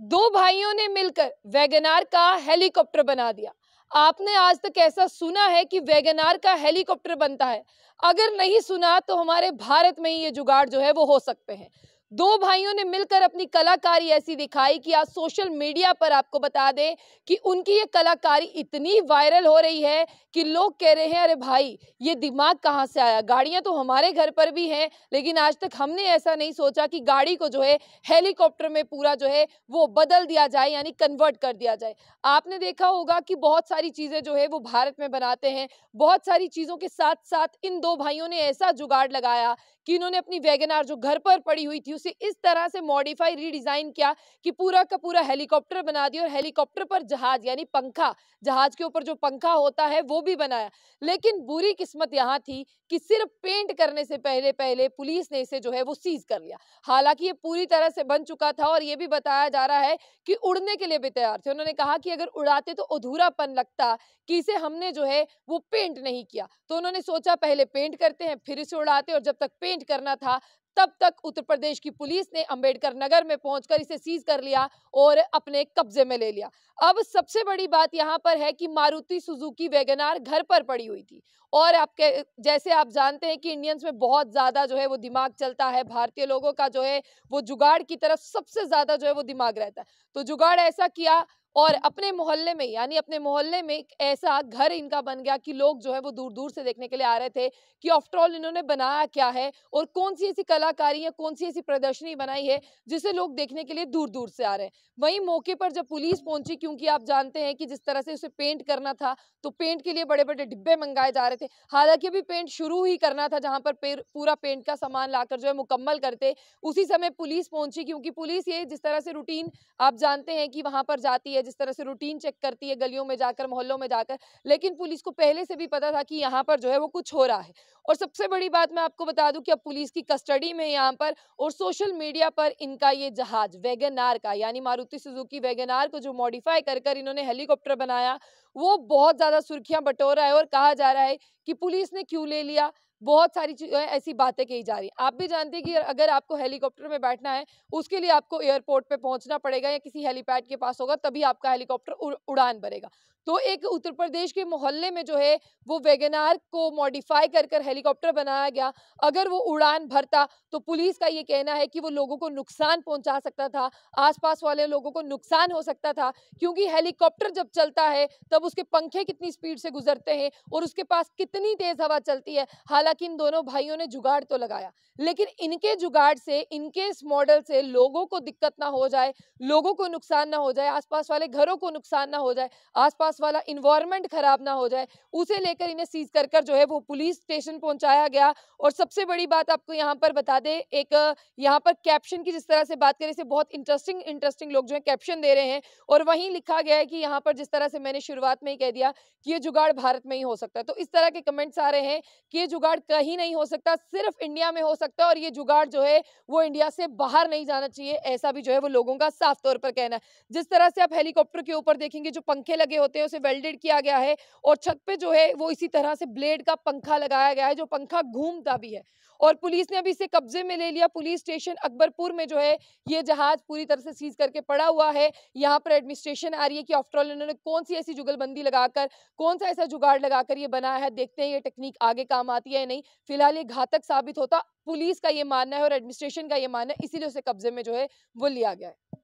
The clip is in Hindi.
दो भाइयों ने मिलकर वैगनार का हेलीकॉप्टर बना दिया आपने आज तक ऐसा सुना है कि वैगनार का हेलीकॉप्टर बनता है अगर नहीं सुना तो हमारे भारत में ही ये जुगाड़ जो है वो हो सकते हैं दो भाइयों ने मिलकर अपनी कलाकारी ऐसी दिखाई कि आज सोशल मीडिया पर आपको बता दें कि उनकी ये कलाकारी इतनी वायरल हो रही है कि लोग कह रहे हैं अरे भाई ये दिमाग कहाँ से आया गाड़ियाँ तो हमारे घर पर भी हैं लेकिन आज तक हमने ऐसा नहीं सोचा कि गाड़ी को जो है हेलीकॉप्टर में पूरा जो है वो बदल दिया जाए यानी कन्वर्ट कर दिया जाए आपने देखा होगा कि बहुत सारी चीज़ें जो है वो भारत में बनाते हैं बहुत सारी चीज़ों के साथ साथ इन दो भाइयों ने ऐसा जुगाड़ लगाया कि इन्होंने अपनी वैगनार जो घर पर पड़ी हुई थी उसे इस तरह से मॉडिफाई रीडिजाइन किया कि पूरा का पूरा हेलीकॉप्टर बना दिया और हेलीकॉप्टर पर जहाज यानी पंखा जहाज के ऊपर जो पंखा होता है वो भी बनाया लेकिन बुरी किस्मत यहाँ थी कि सिर्फ पेंट करने से पहले पहले पुलिस ने इसे जो है वो सीज कर लिया हालांकि ये पूरी तरह से बन चुका था और ये भी बताया जा रहा है कि उड़ने के लिए भी तैयार थे उन्होंने कहा कि अगर उड़ाते तो अधूरापन लगता कि इसे हमने जो है वो पेंट नहीं किया तो उन्होंने सोचा पहले पेंट करते हैं फिर इसे उड़ाते और जब तक पेंट करना था तब तक उत्तर प्रदेश की पुलिस ने अंबेडकर नगर में पहुंचकर इसे सीज कर लिया और अपने कब्जे में ले लिया अब सबसे बड़ी बात यहां पर है कि मारुति सुजुकी वेगनार घर पर पड़ी हुई थी और आपके जैसे आप जानते हैं कि इंडियंस में बहुत ज़्यादा जो है वो दिमाग चलता है भारतीय लोगों का जो है वो जुगाड़ की तरफ सबसे ज़्यादा जो है वो दिमाग रहता है तो जुगाड़ ऐसा किया और अपने मोहल्ले में यानी अपने मोहल्ले में एक ऐसा घर इनका बन गया कि लोग जो है वो दूर दूर से देखने के लिए आ रहे थे कि ऑफ्टरऑल इन्होंने बनाया क्या है और कौन सी ऐसी कलाकारी या कौन सी ऐसी प्रदर्शनी बनाई है जिसे लोग देखने के लिए दूर दूर से आ रहे हैं वहीं मौके पर जब पुलिस पहुंची क्योंकि आप जानते हैं कि जिस तरह से उसे पेंट करना था तो पेंट के लिए बड़े बड़े डिब्बे मंगाए जा रहे थे हालांकि अभी पेंट शुरू ही करना था जहाँ पर पूरा पेंट का सामान लाकर जो है मुकम्मल करते उसी समय पुलिस पहुंची क्योंकि पुलिस ये जिस तरह से रूटीन आप जानते हैं कि वहाँ पर जाती है जिस तरह से रूटीन चेक करती है गलियों में जाकर मोहल्लों में जाकर लेकिन पुलिस को पहले से भी पता था कि यहाँ पर जो है वो कुछ हो रहा है और सबसे बड़ी बात मैं आपको बता दूं कि अब पुलिस की कस्टडी में यहाँ पर और सोशल मीडिया पर इनका ये जहाज वैगनार का यानी मारुति सुजुकी वैगनार को जो मॉडिफाई कर कर इन्होंने हेलीकॉप्टर बनाया वो बहुत ज़्यादा सुर्खियां बटोर रहा है और कहा जा रहा है कि पुलिस ने क्यों ले लिया बहुत सारी चीज़ें ऐसी बातें कही जा रही हैं आप भी जानते हैं कि अगर आपको हेलीकॉप्टर में बैठना है उसके लिए आपको एयरपोर्ट पर पहुंचना पड़ेगा या किसी हेलीपैड के पास होगा तभी आपका हेलीकॉप्टर उड़ान भरेगा तो एक उत्तर प्रदेश के मोहल्ले में जो है वो वेगनार को मॉडिफाई कर कर हेलीकॉप्टर बनाया गया अगर वो उड़ान भरता तो पुलिस का ये कहना है कि वो लोगों को नुकसान पहुंचा सकता था आसपास वाले लोगों को नुकसान हो सकता था क्योंकि हेलीकॉप्टर जब चलता है तब उसके पंखे कितनी स्पीड से गुजरते हैं और उसके पास कितनी तेज़ हवा चलती है हालांकि हालांकि इन दोनों भाइयों ने जुगाड़ तो लगाया लेकिन इनके जुगाड़ से इनके इस मॉडल से लोगों को दिक्कत ना हो जाए लोगों को नुकसान ना हो जाए आसपास वाले घरों को नुकसान ना हो जाए आसपास वाला इन्वायरमेंट खराब ना हो जाए उसे लेकर इन्हें सीज कर कर जो है वो पुलिस स्टेशन पहुंचाया गया और सबसे बड़ी बात आपको यहाँ पर बता दें एक यहाँ पर कैप्शन की जिस तरह से बात करें इसे बहुत इंटरेस्टिंग इंटरेस्टिंग लोग जो है कैप्शन दे रहे हैं और वहीं लिखा गया है कि यहाँ पर जिस तरह से मैंने शुरुआत में ही कह दिया कि ये जुगाड़ भारत में ही हो सकता है तो इस तरह के कमेंट्स आ रहे हैं कि ये जुगाड़ कहीं नहीं हो सकता सिर्फ इंडिया में हो सकता है और ये जुगाड़ जो है वो इंडिया से बाहर नहीं जाना चाहिए ऐसा भी जो है वो लोगों का साफ तौर पर कहना है जिस तरह से आप हेलीकॉप्टर के ऊपर देखेंगे जो पंखे लगे होते हैं उसे वेल्डेड किया गया है और छत पे जो है वो इसी तरह से ब्लेड का पंखा लगाया गया है जो पंखा घूमता भी है और पुलिस ने अभी इसे कब्जे में ले लिया पुलिस स्टेशन अकबरपुर में जो है ये जहाज पूरी तरह से सीज करके पड़ा हुआ है यहाँ पर एडमिनिस्ट्रेशन आ रही है कि ऑफ्टरऑल इन्होंने कौन सी ऐसी जुगलबंदी लगाकर कौन सा ऐसा जुगाड़ लगाकर ये बनाया है देखते हैं ये टेक्निक आगे काम आती है है नहीं फिलहाल ये घातक साबित होता पुलिस का ये मानना है और एडमिनिस्ट्रेशन का ये मानना है इसीलिए उसे कब्जे में जो है वो लिया गया है